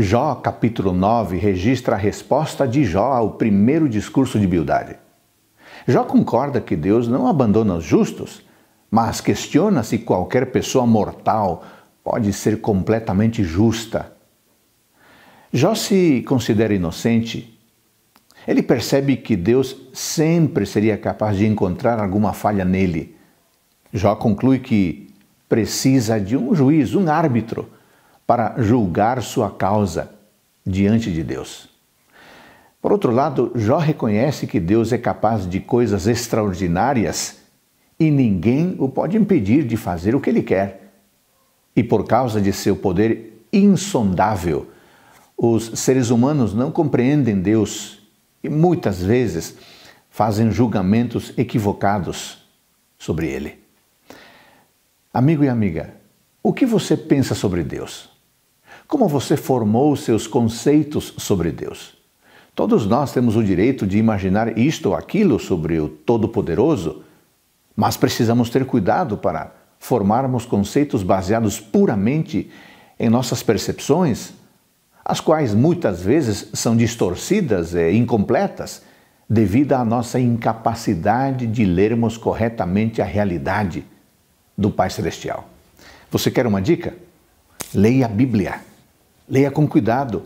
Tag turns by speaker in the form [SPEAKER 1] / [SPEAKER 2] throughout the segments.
[SPEAKER 1] Jó, capítulo 9, registra a resposta de Jó ao primeiro discurso de Bildade. Jó concorda que Deus não abandona os justos, mas questiona se qualquer pessoa mortal pode ser completamente justa. Jó se considera inocente. Ele percebe que Deus sempre seria capaz de encontrar alguma falha nele. Jó conclui que precisa de um juiz, um árbitro, para julgar sua causa diante de Deus. Por outro lado, Jó reconhece que Deus é capaz de coisas extraordinárias e ninguém o pode impedir de fazer o que ele quer. E por causa de seu poder insondável, os seres humanos não compreendem Deus e muitas vezes fazem julgamentos equivocados sobre ele. Amigo e amiga, o que você pensa sobre Deus? Como você formou seus conceitos sobre Deus? Todos nós temos o direito de imaginar isto ou aquilo sobre o Todo-Poderoso, mas precisamos ter cuidado para formarmos conceitos baseados puramente em nossas percepções, as quais muitas vezes são distorcidas e incompletas devido à nossa incapacidade de lermos corretamente a realidade do Pai Celestial. Você quer uma dica? Leia a Bíblia. Leia com cuidado,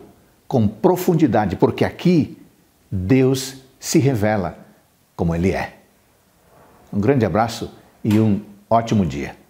[SPEAKER 1] com profundidade, porque aqui Deus se revela como Ele é. Um grande abraço e um ótimo dia.